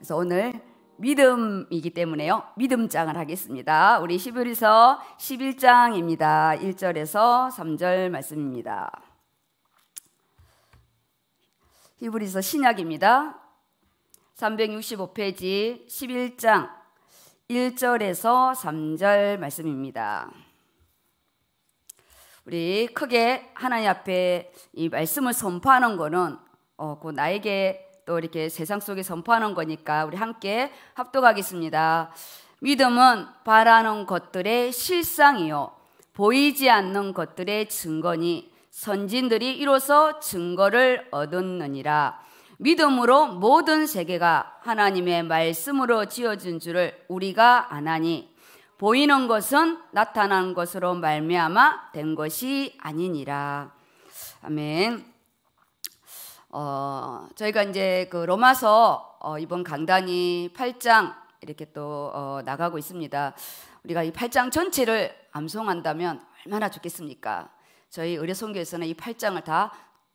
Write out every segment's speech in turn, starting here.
그래서 오늘 믿음이기 때문에요. 믿음장을 하겠습니다. 우리 시브리서 11장입니다. 1절에서 3절 말씀입니다. 히브리서 신약입니다. 365페이지 11장 1절에서 3절 말씀입니다. 우리 크게 하나님 앞에 이 말씀을 선포하는 거는 어, 그 나에게 또 이렇게 세상 속에 선포하는 거니까 우리 함께 합독하겠습니다. 믿음은 바라는 것들의 실상이요. 보이지 않는 것들의 증거니 선진들이 이로써 증거를 얻었느니라. 믿음으로 모든 세계가 하나님의 말씀으로 지어진 줄을 우리가 아나니 보이는 것은 나타난 것으로 말미암아 된 것이 아니니라. 아멘. 어, 저희가 이제 그 로마서 어, 이번 강단이 8장 이렇게 또 어, 나가고 있습니다. 우리가 이 8장 전체를 암송한다면 얼마나 좋겠습니까? 저희 의료선교에서는 이 8장을 다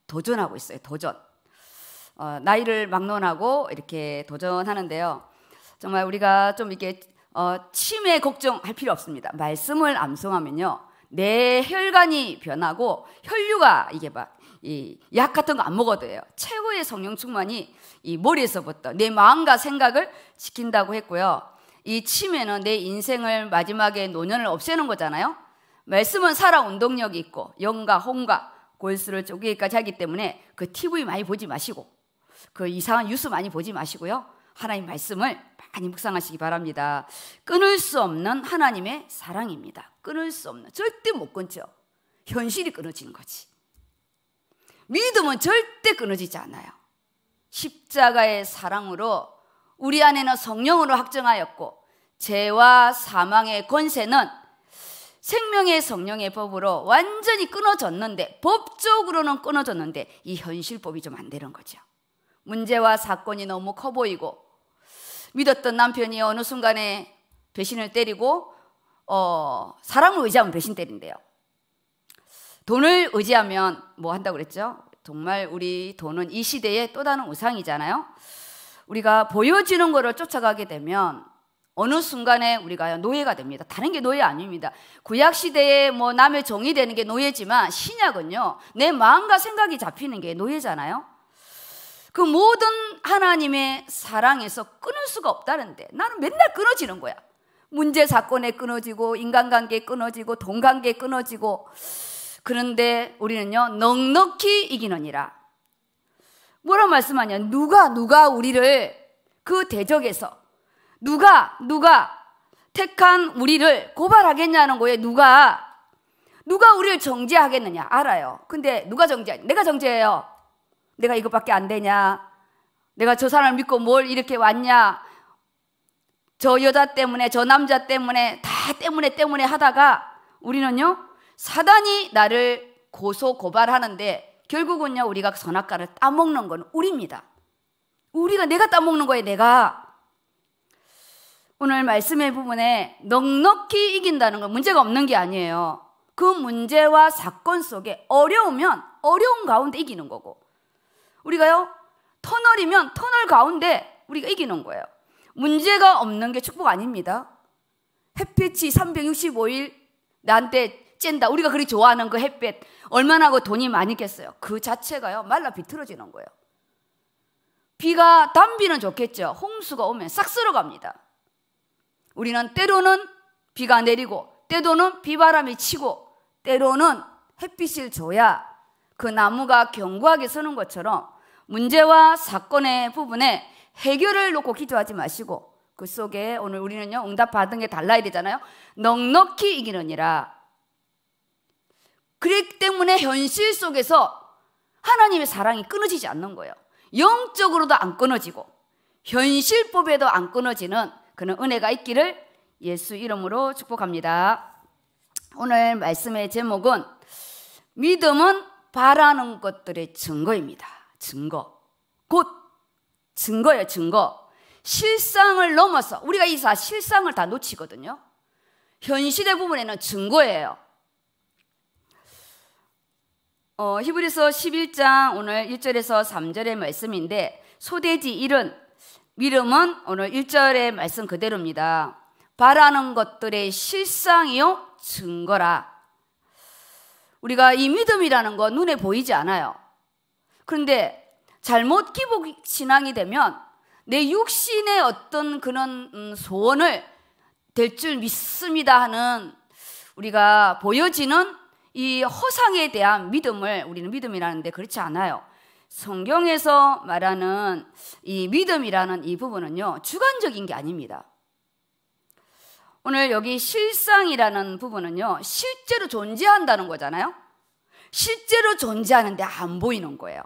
도전하고 있어요. 도전. 어, 나이를 막론하고 이렇게 도전하는데요. 정말 우리가 좀 이렇게 어, 치매 걱정할 필요 없습니다. 말씀을 암송하면요. 내 혈관이 변하고 혈류가 이게 막 이약 같은 거 안 먹어도 돼요. 최고의 성령 충만이 이 머리에서부터 내 마음과 생각을 지킨다고 했고요. 이 치매는 내 인생을 마지막에 노년을 없애는 거잖아요. 말씀은 살아 운동력이 있고 영과 혼과 골수를 쪼개기까지 하기 때문에 그 TV 많이 보지 마시고 그 이상한 뉴스 많이 보지 마시고요. 하나님 말씀을 많이 묵상하시기 바랍니다. 끊을 수 없는 하나님의 사랑입니다. 끊을 수 없는 절대 못 끊죠. 현실이 끊어지는 거지. 믿음은 절대 끊어지지 않아요. 십자가의 사랑으로 우리 안에는 성령으로 확정하였고 죄와 사망의 권세는 생명의 성령의 법으로 완전히 끊어졌는데 법적으로는 끊어졌는데 이 현실법이 좀 안 되는 거죠. 문제와 사건이 너무 커 보이고 믿었던 남편이 어느 순간에 배신을 때리고 어, 사랑을 의지하면 배신 때린대요. 돈을 의지하면 뭐 한다고 그랬죠? 정말 우리 돈은 이 시대의 또 다른 우상이잖아요. 우리가 보여지는 거를 쫓아가게 되면 어느 순간에 우리가 노예가 됩니다. 다른 게 노예 아닙니다. 구약 시대에 뭐 남의 종이 되는 게 노예지만 신약은요 내 마음과 생각이 잡히는 게 노예잖아요. 그 모든 하나님의 사랑에서 끊을 수가 없다는데 나는 맨날 끊어지는 거야. 문제 사건에 끊어지고 인간관계 에 끊어지고 돈 관계 에 끊어지고 그런데 우리는요, 넉넉히 이기느니라. 뭐라 고 말씀하냐? 누가, 누가 우리를 그 대적에서, 누가, 누가 택한 우리를 고발하겠냐는 거에 누가, 누가 우리를 정죄하겠느냐? 알아요. 근데 누가 정죄? 내가 정죄해요. 내가 이것밖에 안 되냐? 내가 저 사람을 믿고 뭘 이렇게 왔냐? 저 여자 때문에, 저 남자 때문에, 다 때문에 때문에 하다가 우리는요, 사단이 나를 고소 고발하는데 결국은요 우리가 선악과를 따먹는 건 우리입니다. 우리가 내가 따먹는 거예요 내가. 오늘 말씀의 부분에 넉넉히 이긴다는 건 문제가 없는 게 아니에요. 그 문제와 사건 속에 어려우면 어려운 가운데 이기는 거고 우리가요 터널이면 터널 가운데 우리가 이기는 거예요. 문제가 없는 게 축복 아닙니다. 햇빛이 365일 나한테 쬐다 우리가 그리 좋아하는 그 햇볕 얼마나 그 돈이 많이겠어요. 그 자체가요 말라 비틀어지는 거예요. 비가 담비는 좋겠죠. 홍수가 오면 싹 쓸어갑니다. 우리는 때로는 비가 내리고 때로는 비바람이 치고 때로는 햇빛을 줘야 그 나무가 견고하게 서는 것처럼 문제와 사건의 부분에 해결을 놓고 기도하지 마시고 그 속에 오늘 우리는요 응답 받은 게 달라야 되잖아요 넉넉히 이기는이라 그렇기 때문에 현실 속에서 하나님의 사랑이 끊어지지 않는 거예요. 영적으로도 안 끊어지고 현실법에도 안 끊어지는 그런 은혜가 있기를 예수 이름으로 축복합니다. 오늘 말씀의 제목은 믿음은 바라는 것들의 증거입니다. 증거. 곧 증거예요, 증거. 실상을 넘어서 우리가 이사 실상을 다 놓치거든요. 현실의 부분에는 증거예요. 어, 히브리서 11장 오늘 1절에서 3절의 말씀인데 소대지 일은 믿음은 오늘 1절의 말씀 그대로입니다. 바라는 것들의 실상이요 증거라. 우리가 이 믿음이라는 건 눈에 보이지 않아요. 그런데 잘못 기복 신앙이 되면 내 육신의 어떤 그런 음, 소원을 될 줄 믿습니다 하는 우리가 보여지는 이 허상에 대한 믿음을 우리는 믿음이라는데 그렇지 않아요. 성경에서 말하는 이 믿음이라는 이 부분은요, 주관적인 게 아닙니다. 오늘 여기 실상이라는 부분은요, 실제로 존재한다는 거잖아요? 실제로 존재하는데 안 보이는 거예요.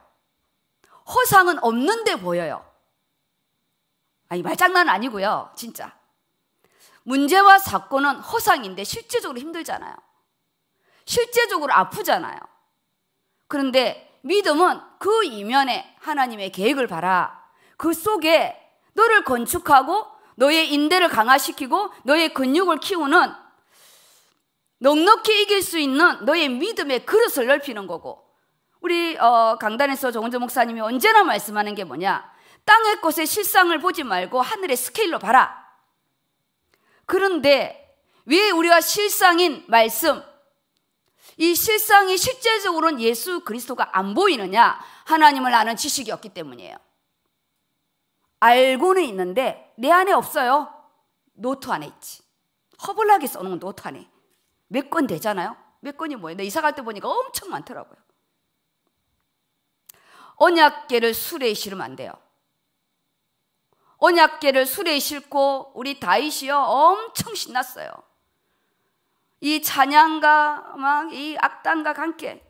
허상은 없는데 보여요. 아니, 말장난 아니고요, 진짜. 문제와 사건은 허상인데 실제적으로 힘들잖아요. 실제적으로 아프잖아요. 그런데 믿음은 그 이면에 하나님의 계획을 봐라. 그 속에 너를 건축하고 너의 인대를 강화시키고 너의 근육을 키우는 넉넉히 이길 수 있는 너의 믿음의 그릇을 넓히는 거고 우리 어, 강단에서 정은조 목사님이 언제나 말씀하는 게 뭐냐 땅의 것의 실상을 보지 말고 하늘의 스케일로 봐라 그런데 왜 우리가 실상인 말씀 이 실상이 실제적으로는 예수 그리스도가 안 보이느냐? 하나님을 아는 지식이 없기 때문이에요. 알고는 있는데 내 안에 없어요. 노트 안에 있지. 허블락에 써놓은 노트 안에. 몇 권 되잖아요? 몇 권이 뭐예요? 내 이사 갈 때 보니까 엄청 많더라고요. 언약계를 술에 실으면 안 돼요. 언약계를 술에 싣고 우리 다윗이요 엄청 신났어요. 이 찬양과 막이악당과 함께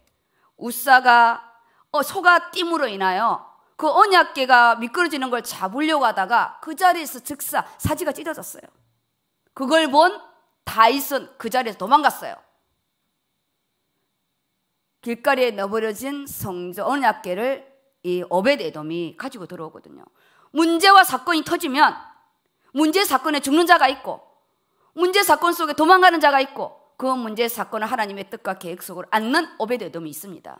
우사가 어, 소가 띠으로 인하여 그 언약계가 미끄러지는 걸 잡으려고 하다가 그 자리에서 즉사 사지가 찢어졌어요. 그걸 본 다이슨 그 자리에서 도망갔어요. 길가리에 넣어버려진 성전 언약계를 이 오베데돔이 가지고 들어오거든요. 문제와 사건이 터지면 문제 사건에 죽는 자가 있고 문제 사건 속에 도망가는 자가 있고 그 문제 사건은 하나님의 뜻과 계획 속으로 안는 오베데돔이 있습니다.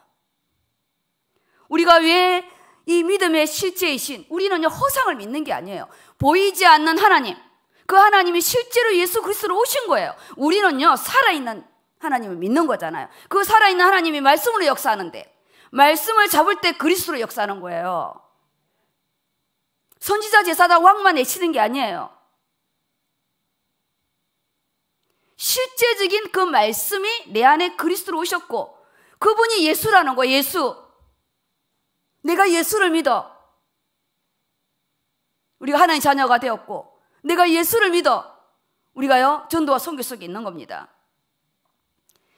우리가 왜 이 믿음의 실제이신 우리는 허상을 믿는 게 아니에요. 보이지 않는 하나님. 그 하나님이 실제로 예수 그리스로 오신 거예요. 우리는요. 살아있는 하나님을 믿는 거잖아요. 그 살아있는 하나님이 말씀으로 역사하는데 말씀을 잡을 때그리스로 역사하는 거예요. 선지자 제사다 왕만 내치는 게 아니에요. 실제적인 그 말씀이 내 안에 그리스도로 오셨고 그분이 예수라는 거 예수. 내가 예수를 믿어. 우리가 하나님 자녀가 되었고 내가 예수를 믿어. 우리가요 전도와 성교 속에 있는 겁니다.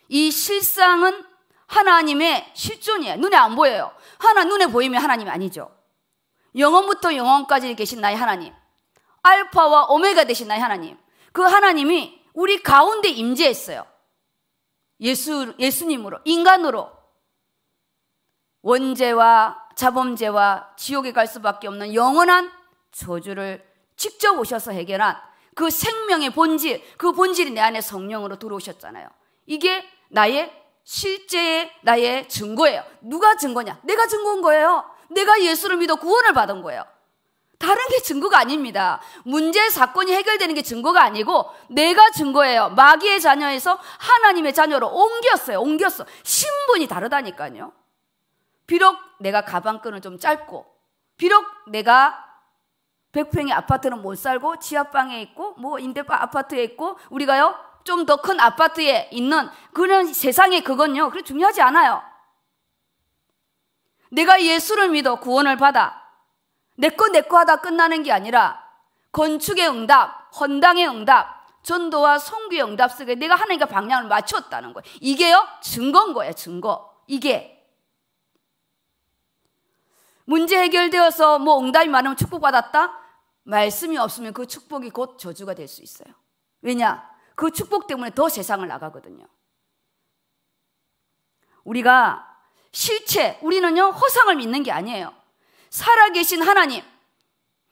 이 실상은 하나님의 실존이에요. 눈에 안 보여요. 하나 눈에 보이면 하나님 아니죠. 영원부터 영원까지 계신 나의 하나님. 알파와 오메가 되신 나의 하나님. 그 하나님이 우리 가운데 임재했어요. 예수 예수님으로 인간으로 원죄와 자범죄와 지옥에 갈 수밖에 없는 영원한 저주를 직접 오셔서 해결한 그 생명의 본질, 그 본질이 내 안에 성령으로 들어오셨잖아요. 이게 나의 실제의 나의 증거예요. 누가 증거냐? 내가 증거인 거예요. 내가 예수를 믿어 구원을 받은 거예요. 다른 게 증거가 아닙니다. 문제 사건이 해결되는 게 증거가 아니고 내가 증거예요. 마귀의 자녀에서 하나님의 자녀로 옮겼어요. 옮겼어. 신분이 다르다니까요. 비록 내가 가방끈은 좀 짧고 비록 내가 백평의 아파트는 못 살고 지하방에 있고 뭐 임대방 아파트에 있고 우리가요 좀 더 큰 아파트에 있는 그런 세상에 그건요 그래 중요하지 않아요. 내가 예수를 믿어 구원을 받아 내꺼 내꺼 하다 끝나는 게 아니라 건축의 응답, 헌당의 응답, 전도와 성교의 응답 속에 내가 하나님과 방향을 맞췄다는 거예요. 이게요 증거인 거예요. 증거. 이게 문제 해결되어서 뭐 응답이 많으면 축복받았다? 말씀이 없으면 그 축복이 곧 저주가 될 수 있어요. 왜냐? 그 축복 때문에 더 세상을 나가거든요. 우리가 실체, 우리는요, 허상을 믿는 게 아니에요. 살아계신 하나님,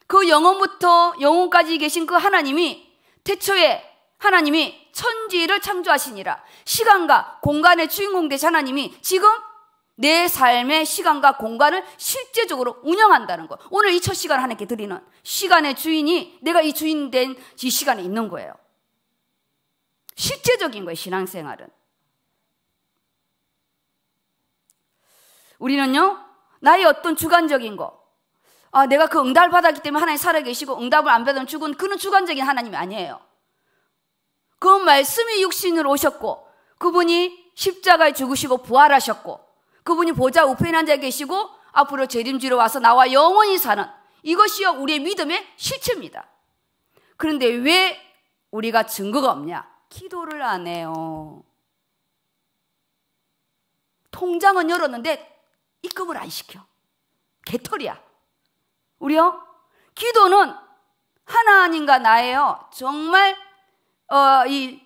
그 영혼부터 영혼까지 계신 그 하나님이 태초에 하나님이 천지를 창조하시니라. 시간과 공간의 주인공 되신 하나님이 지금 내 삶의 시간과 공간을 실제적으로 운영한다는 것. 오늘 이 첫 시간 하나님께 드리는 시간의 주인이 내가 이 주인 된 이 시간에 있는 거예요. 실제적인 거예요, 신앙생활은. 우리는요, 나의 어떤 주관적인 거. 아, 내가 그 응답을 받았기 때문에 하나님 살아계시고 응답을 안 받으면 죽은 그런 주관적인 하나님이 아니에요. 그 말씀이 육신으로 오셨고 그분이 십자가에 죽으시고 부활하셨고 그분이 보좌 우편에 앉아 계시고 앞으로 재림지로 와서 나와 영원히 사는 이것이요 우리의 믿음의 실체입니다. 그런데 왜 우리가 증거가 없냐? 기도를 안 해요. 통장은 열었는데 입금을 안 시켜. 개털이야. 우리요? 기도는 하나님과 나예요. 정말 어, 이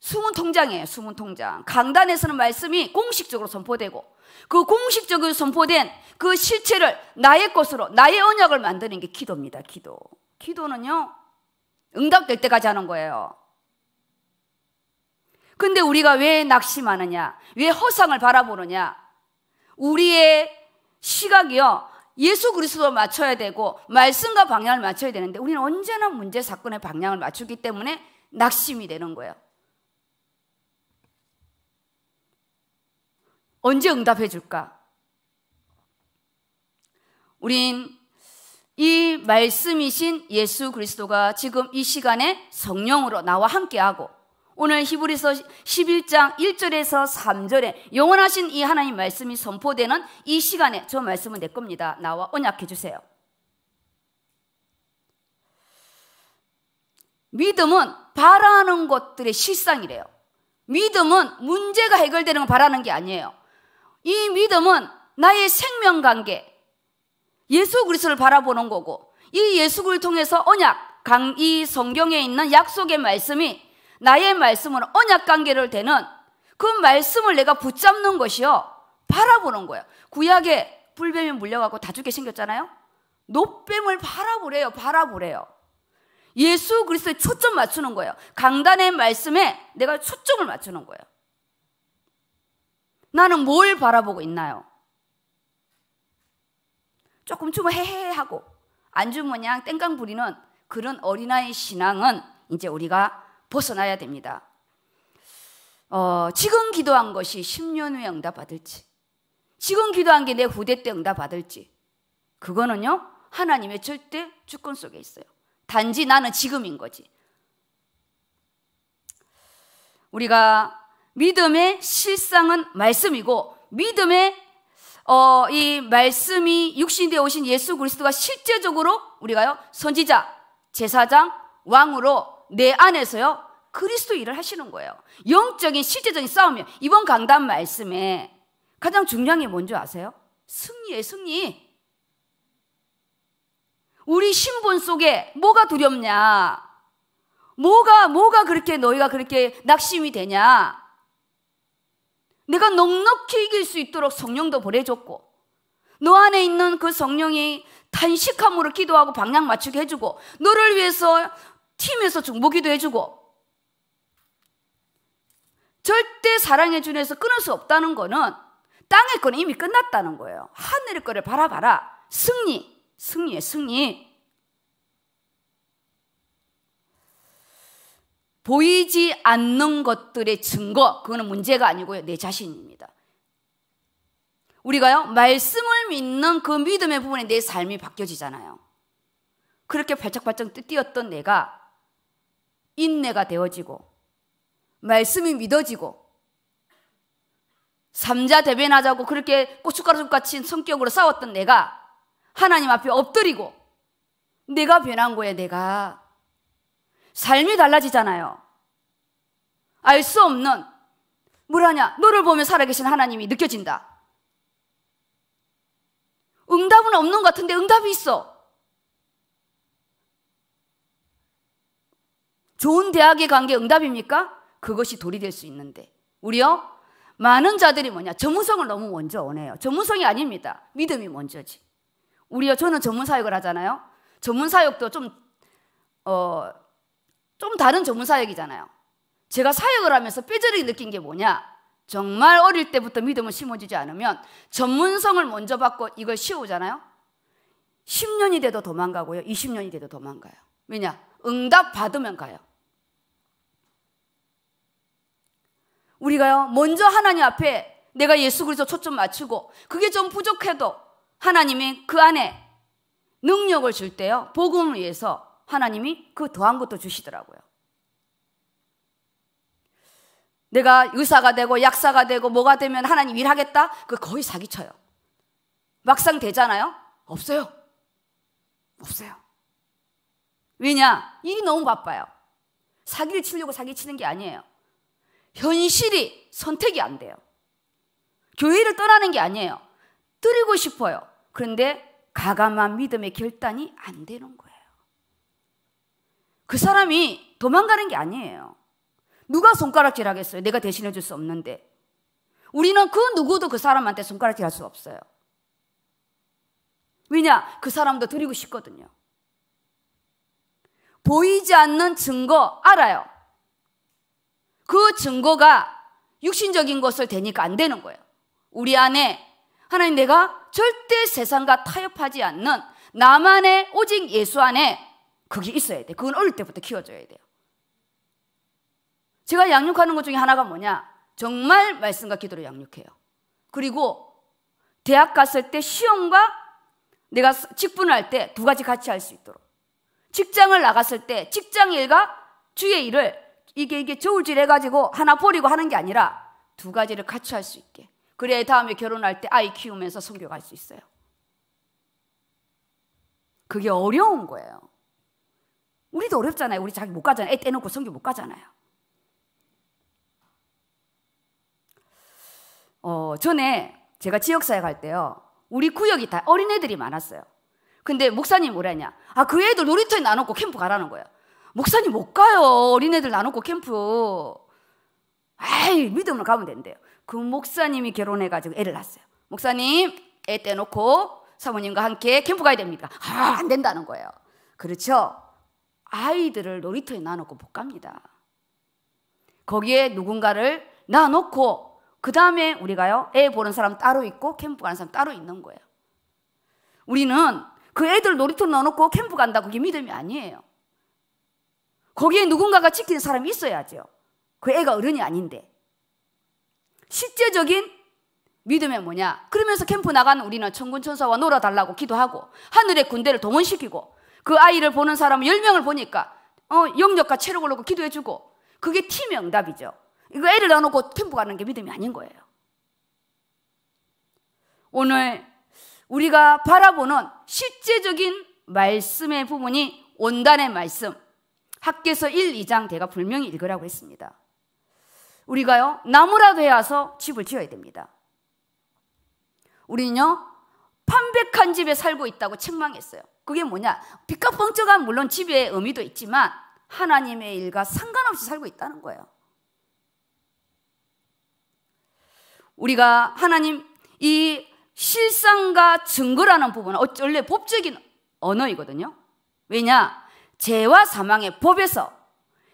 숨은 통장이에요. 숨은 통장. 강단에서는 말씀이 공식적으로 선포되고 그 공식적으로 선포된 그 실체를 나의 것으로 나의 언약을 만드는 게 기도입니다. 기도. 기도는요. 응답될 때까지 하는 거예요. 근데 우리가 왜 낙심하느냐? 왜 허상을 바라보느냐? 우리의 시각이요. 예수 그리스도로 맞춰야 되고 말씀과 방향을 맞춰야 되는데 우리는 언제나 문제 사건의 방향을 맞추기 때문에 낙심이 되는 거예요. 언제 응답해 줄까? 우린 이 말씀이신 예수 그리스도가 지금 이 시간에 성령으로 나와 함께하고 오늘 히브리서 11장 1절에서 3절에 영원하신 이 하나님 말씀이 선포되는 이 시간에 저 말씀은 내 겁니다. 나와 언약해 주세요. 믿음은 바라는 것들의 실상이래요. 믿음은 문제가 해결되는 걸 바라는 게 아니에요. 이 믿음은 나의 생명 관계, 예수 그리스를 바라보는 거고, 이 예수를 통해서 언약, 이 성경에 있는 약속의 말씀이 나의 말씀은 언약 관계를 되는 그 말씀을 내가 붙잡는 것이요. 바라보는 거예요. 구약에 불뱀이 물려가고 다 죽게 생겼잖아요. 노뱀을 바라보래요. 바라보래요. 예수 그리스도에 초점 맞추는 거예요. 강단의 말씀에 내가 초점을 맞추는 거예요. 나는 뭘 바라보고 있나요? 조금 주면 헤헤 하고 안주머냥 땡깡 부리는 그런 어린아이 신앙은 이제 우리가 벗어나야 됩니다. 어, 지금 기도한 것이 10년 후에 응답받을지, 지금 기도한 게 내 후대 때 응답받을지, 그거는요, 하나님의 절대 주권 속에 있어요. 단지 나는 지금인 거지. 우리가 믿음의 실상은 말씀이고, 믿음의 어, 이 말씀이 육신되어 오신 예수 그리스도가 실제적으로 우리가요, 선지자, 제사장, 왕으로 내 안에서요. 그리스도 일을 하시는 거예요. 영적인 실제적인 싸움이요. 이번 강단 말씀에 가장 중요한 게 뭔지 아세요? 승리예 승리. 우리 신분 속에 뭐가 두렵냐? 뭐가 뭐가 그렇게 너희가 그렇게 낙심이 되냐? 내가 넉넉히 이길 수 있도록 성령도 보내줬고 너 안에 있는 그 성령이 탄식함으로 기도하고 방향 맞추게 해주고 너를 위해서 팀에서 중보기도 해주고 절대 사랑의 주에서 끊을 수 없다는 거는 땅의 건 이미 끝났다는 거예요. 하늘의 거를 바라봐라. 승리, 승리의 승리. 보이지 않는 것들의 증거, 그거는 문제가 아니고요. 내 자신입니다. 우리가요, 말씀을 믿는 그 믿음의 부분에 내 삶이 바뀌어지잖아요. 그렇게 발짝발짝 뛰었던 내가 인내가 되어지고 말씀이 믿어지고 삼자 대변하자고 그렇게 고춧가루 같은 성격으로 싸웠던 내가 하나님 앞에 엎드리고 내가 변한 거예요, 내가. 삶이 달라지잖아요. 알 수 없는, 뭐라냐, 너를 보면 살아계신 하나님이 느껴진다. 응답은 없는 것 같은데 응답이 있어. 좋은 대학에 간 게 응답입니까? 그것이 돌이 될수 있는데. 우리요? 많은 자들이 뭐냐? 전문성을 너무 먼저 원해요. 전문성이 아닙니다. 믿음이 먼저지. 우리요, 저는 전문사역을 하잖아요. 전문사역도 좀, 어, 좀 다른 전문사역이잖아요. 제가 사역을 하면서 삐져리 느낀 게 뭐냐? 정말 어릴 때부터 믿음을 심어주지 않으면 전문성을 먼저 받고 이걸 씌우잖아요? 10년이 돼도 도망가고요. 20년이 돼도 도망가요. 왜냐? 응답 받으면 가요. 우리가요, 먼저 하나님 앞에 내가 예수 그리스도 초점 맞추고 그게 좀 부족해도 하나님이 그 안에 능력을 줄 때요. 복음을 위해서 하나님이 그 더한 것도 주시더라고요. 내가 의사가 되고 약사가 되고 뭐가 되면 하나님 일하겠다? 그 거의 사기쳐요. 막상 되잖아요? 없어요. 없어요. 왜냐? 일이 너무 바빠요. 사기를 치려고 사기 치는 게 아니에요. 현실이 선택이 안 돼요. 교회를 떠나는 게 아니에요. 드리고 싶어요. 그런데 가감한 믿음의 결단이 안 되는 거예요. 그 사람이 도망가는 게 아니에요. 누가 손가락질 하겠어요? 내가 대신해 줄 수 없는데. 우리는 그 누구도 그 사람한테 손가락질 할 수 없어요. 왜냐? 그 사람도 드리고 싶거든요. 보이지 않는 증거 알아요. 그 증거가 육신적인 것을 되니까안 되는 거예요. 우리 안에 하나님 내가 절대 세상과 타협하지 않는 나만의 오직 예수 안에 그게 있어야 돼. 그건 어릴 때부터 키워줘야 돼요. 제가 양육하는 것 중에 하나가 뭐냐? 정말 말씀과 기도로 양육해요. 그리고 대학 갔을 때 시험과 내가 직분할 때 두 가지 같이 할 수 있도록. 직장을 나갔을 때 직장 일과 주의 일을 이게 이게 저울질 해가지고 하나 버리고 하는 게 아니라 두 가지를 같이 할 수 있게. 그래야 다음에 결혼할 때 아이 키우면서 성교갈 수 있어요. 그게 어려운 거예요. 우리도 어렵잖아요. 우리 자기 못 가잖아요. 애 떼놓고 성교 못 가잖아요. 어, 전에 제가 지역사회 갈 때요. 우리 구역이 다 어린애들이 많았어요. 근데 목사님 뭐라냐? 아, 그 애들 놀이터에 나놓고 캠프 가라는 거야. 목사님 못 가요. 어린애들 나놓고 캠프. 에이 믿음으로 가면 된대요. 그 목사님이 결혼해가지고 애를 낳았어요. 목사님, 애 떼놓고 사모님과 함께 캠프 가야 됩니다. 아, 안 된다는 거예요. 그렇죠? 아이들을 놀이터에 놔놓고 못 갑니다. 거기에 누군가를 놔놓고, 그 다음에 우리가요, 애 보는 사람 따로 있고, 캠프 가는 사람 따로 있는 거예요. 우리는 그 애들 놀이터 넣어놓고 캠프 간다 그게 믿음이 아니에요. 거기에 누군가가 지키는 사람이 있어야죠. 그 애가 어른이 아닌데. 실제적인 믿음이 뭐냐? 그러면서 캠프 나가는 우리는 천군 천사와 놀아달라고 기도하고 하늘의 군대를 동원시키고 그 아이를 보는 사람 은 10명을 보니까 어, 영역과 체력을 놓고 기도해주고 그게 팀의 응답이죠. 이거 애를 넣어놓고 캠프 가는 게 믿음이 아닌 거예요. 오늘 우리가 바라보는 실제적인 말씀의 부분이 온단의 말씀. 학계서 1, 2장 제가 분명히 읽으라고 했습니다. 우리가요, 나무라도 해와서 집을 지어야 됩니다. 우리는요, 판백한 집에 살고 있다고 책망했어요. 그게 뭐냐? 빛과 뻥쩍한 물론 집의 의미도 있지만 하나님의 일과 상관없이 살고 있다는 거예요. 우리가 하나님 이 실상과 증거라는 부분은 원래 법적인 언어이거든요. 왜냐? 죄와 사망의 법에서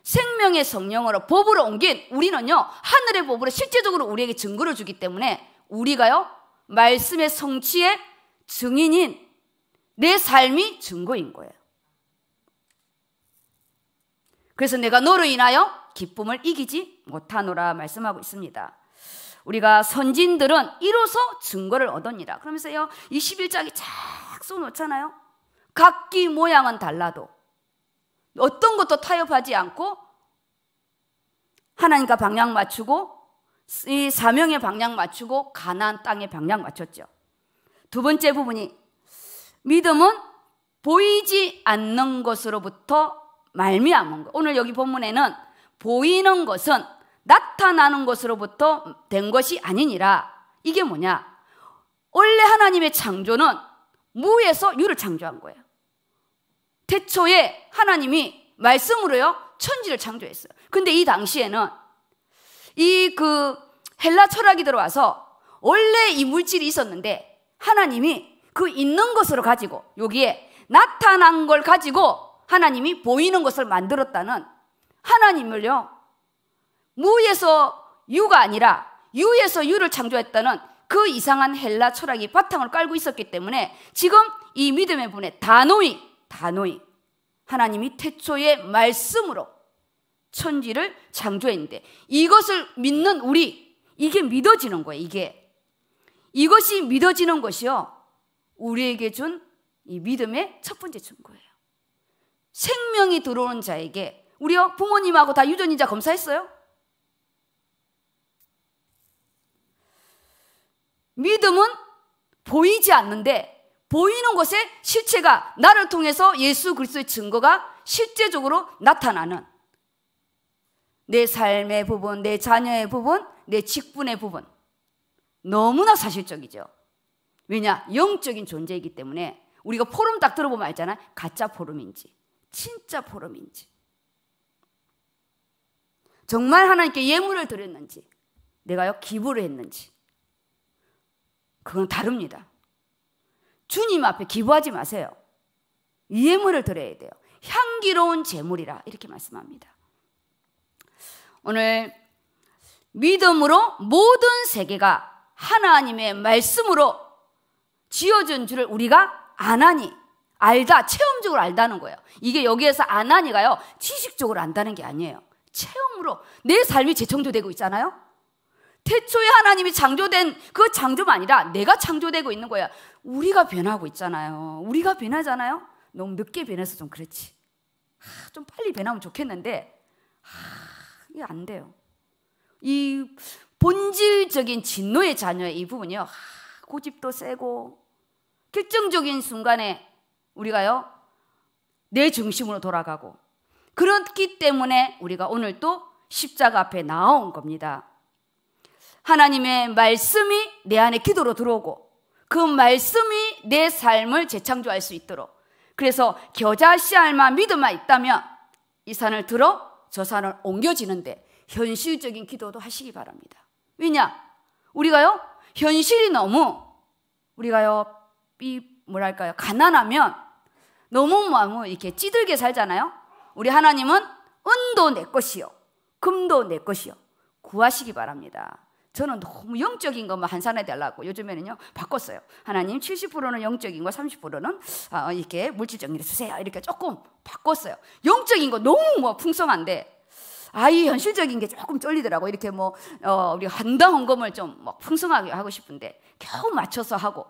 생명의 성령으로 법으로 옮긴 우리는요, 하늘의 법으로 실제적으로 우리에게 증거를 주기 때문에 우리가요, 말씀의 성취의 증인인 내 삶이 증거인 거예요. 그래서 내가 너로 인하여 기쁨을 이기지 못하노라 말씀하고 있습니다. 우리가 선진들은 이로써 증거를 얻었니라. 그러면서요, 21장이 쫙 써놓잖아요. 각기 모양은 달라도 어떤 것도 타협하지 않고 하나님과 방향 맞추고 이 사명의 방향 맞추고 가나안 땅의 방향 맞췄죠. 두 번째 부분이 믿음은 보이지 않는 것으로부터 말미암은 것. 오늘 여기 본문에는 보이는 것은 나타나는 것으로부터 된 것이 아니니라. 이게 뭐냐? 원래 하나님의 창조는 무에서 유를 창조한 거예요. 태초에 하나님이 말씀으로요, 천지를 창조했어요. 근데 이 당시에는 이 그 헬라 철학이 들어와서 원래 이 물질이 있었는데 하나님이 그 있는 것으로 가지고 여기에 나타난 걸 가지고 하나님이 보이는 것을 만들었다는 하나님을요, 무에서 유가 아니라 유에서 유를 창조했다는 그 이상한 헬라 철학이 바탕을 깔고 있었기 때문에 지금 이 믿음의 분의 단호히 단호히 하나님이 태초의 말씀으로 천지를 창조했는데 이것을 믿는 우리, 이게 믿어지는 거예요, 이게. 이것이 믿어지는 것이요. 우리에게 준 이 믿음의 첫 번째 증거예요. 생명이 들어오는 자에게 우리 부모님하고 다 유전인자 검사했어요? 믿음은 보이지 않는데 보이는 곳에 실체가 나를 통해서 예수 그리스도의 증거가 실제적으로 나타나는 내 삶의 부분, 내 자녀의 부분, 내 직분의 부분 너무나 사실적이죠. 왜냐? 영적인 존재이기 때문에 우리가 포럼 딱 들어보면 알잖아. 요 가짜 포럼인지 진짜 포럼인지 정말 하나님께 예물을 드렸는지 내가요 기부를 했는지 그건 다릅니다. 주님 앞에 기부하지 마세요. 예물을 드려야 돼요. 향기로운 제물이라 이렇게 말씀합니다. 오늘 믿음으로 모든 세계가 하나님의 말씀으로 지어준 줄을 우리가 안하니 알다 체험적으로 알다는 거예요. 이게 여기에서 안하니가요 지식적으로 안다는 게 아니에요. 체험으로 내 삶이 재청조되고 있잖아요. 태초에 하나님이 창조된 그 창조가 아니라 내가 창조되고 있는 거야. 우리가 변하고 있잖아요. 우리가 변하잖아요. 너무 늦게 변해서 좀 그렇지. 아, 좀 빨리 변하면 좋겠는데 하, 이게 안 돼요. 이 본질적인 진노의 자녀의 이 부분이요. 하, 고집도 세고 결정적인 순간에 우리가요 내 중심으로 돌아가고 그렇기 때문에 우리가 오늘 또 십자가 앞에 나온 겁니다. 하나님의 말씀이 내 안에 기도로 들어오고 그 말씀이 내 삶을 재창조할 수 있도록 그래서 겨자 씨알만 믿음만 있다면 이 산을 들어 저 산을 옮겨지는데 현실적인 기도도 하시기 바랍니다. 왜냐? 우리가요 현실이 너무 우리가요 이 뭐랄까요 가난하면 너무 너무 이렇게 찌들게 살잖아요. 우리 하나님은 은도 내 것이요 금도 내 것이요 구하시기 바랍니다. 저는 너무 영적인 것만 한산해 달라고 요즘에는요 바꿨어요. 하나님 70%는 영적인 거 30%는 아, 이렇게 물질 적인를 주세요. 이렇게 조금 바꿨어요. 영적인 거 너무 뭐 풍성한데 아이 현실적인 게 조금 쫄리더라고. 이렇게 뭐 어, 우리가 한당 헌금을 좀뭐 풍성하게 하고 싶은데 겨우 맞춰서 하고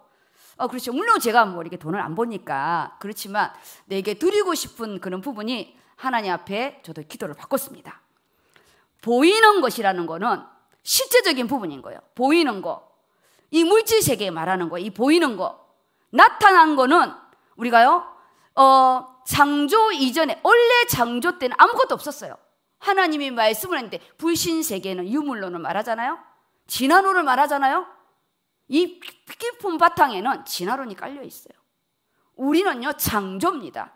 어, 그렇죠. 물론 제가 뭐 이렇게 돈을 안 보니까 그렇지만 내게 드리고 싶은 그런 부분이 하나님 앞에 저도 기도를 바꿨습니다. 보이는 것이라는 거는 실제적인 부분인 거예요. 보이는 거. 이 물질 세계에 말하는 거, 이 보이는 거. 나타난 거는 우리가요, 어, 창조 이전에, 원래 창조 때는 아무것도 없었어요. 하나님이 말씀을 했는데 불신 세계는 유물론을 말하잖아요. 진화론을 말하잖아요. 이 깊은 바탕에는 진화론이 깔려 있어요. 우리는요, 창조입니다.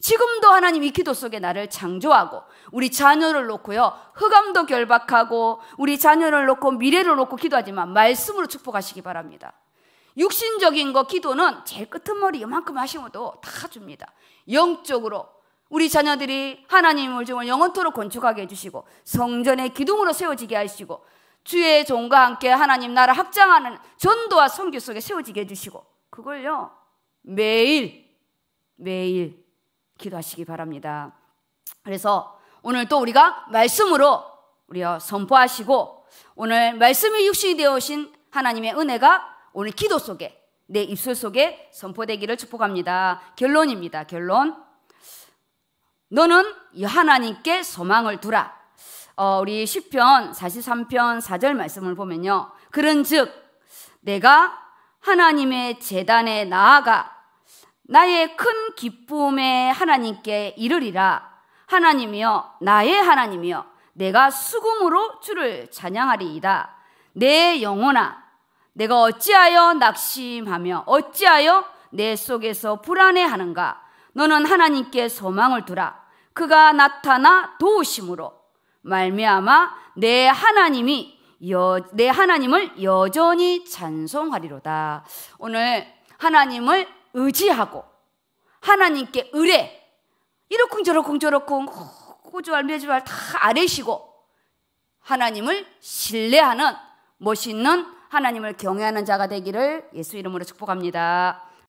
지금도 하나님 이 기도 속에 나를 창조하고 우리 자녀를 놓고요. 흑암도 결박하고 우리 자녀를 놓고 미래를 놓고 기도하지만 말씀으로 축복하시기 바랍니다. 육신적인 거 기도는 제일 끄머리 이만큼 하시고도 다 줍니다. 영적으로 우리 자녀들이 하나님을 정말 영원토록 건축하게 해주시고 성전의 기둥으로 세워지게 하시고 주의 종과 함께 하나님 나라 확장하는 전도와 선교 속에 세워지게 해주시고 그걸요 매일 매일 기도하시기 바랍니다. 그래서 오늘 또 우리가 말씀으로 우리가 선포하시고 오늘 말씀이 육신이 되어오신 하나님의 은혜가 오늘 기도 속에 내 입술 속에 선포되기를 축복합니다. 결론입니다. 결론. 너는 하나님께 소망을 두라. 어, 우리 10편 43편 4절 말씀을 보면요. 그런즉 내가 하나님의 재단에 나아가 나의 큰 기쁨에 하나님께 이르리라. 하나님이여, 나의 하나님이여, 내가 수금으로 주를 찬양하리이다. 내 영혼아, 내가 어찌하여 낙심하며 어찌하여 내 속에서 불안해하는가? 너는 하나님께 소망을 두라. 그가 나타나 도우심으로 말미암아 내 하나님이 여, 내 하나님을 여전히 찬송하리로다. 오늘 하나님을 의지하고 하나님께 의뢰 이러쿵 저러쿵 저러쿵 호주알 매주알 다아뢰시고 하나님을 신뢰하는 멋있는 하나님을 경외하는 자가 되기를 예수 이름으로 축복합니다.